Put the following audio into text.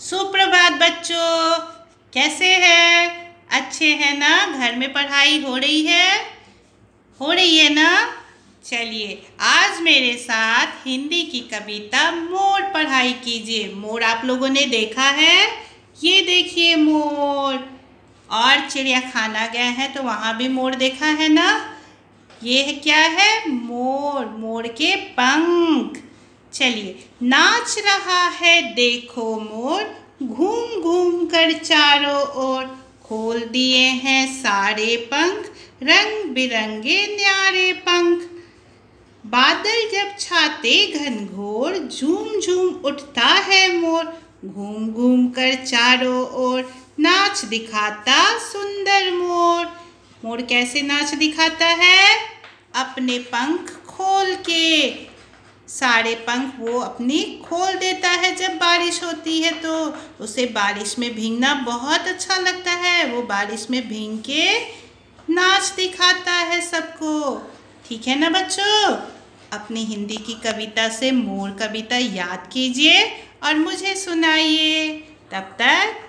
सुप्रभात बच्चों कैसे हैं अच्छे हैं ना घर में पढ़ाई हो रही है हो रही है ना चलिए आज मेरे साथ हिंदी की कविता मोर पढ़ाई कीजिए मोर आप लोगों ने देखा है ये देखिए मोर और चिड़ियाखाना गए हैं तो वहाँ भी मोर देखा है ना ये है क्या है मोर मोर के पंख चलिए नाच रहा है देखो मोर घूम घूम कर चारों ओर खोल दिए हैं सारे पंख रंग बिरंगे न्यारे पंख बादल जब छाते घनघोर झूम झूम उठता है मोर घूम घूम कर चारों ओर नाच दिखाता सुंदर मोर मोर कैसे नाच दिखाता है अपने पंख खोल के सारे पंख वो अपनी खोल देता है जब बारिश होती है तो उसे बारिश में भींगना बहुत अच्छा लगता है वो बारिश में भींग के नाच दिखाता है सबको ठीक है ना बच्चों अपनी हिंदी की कविता से मोर कविता याद कीजिए और मुझे सुनाइए तब तक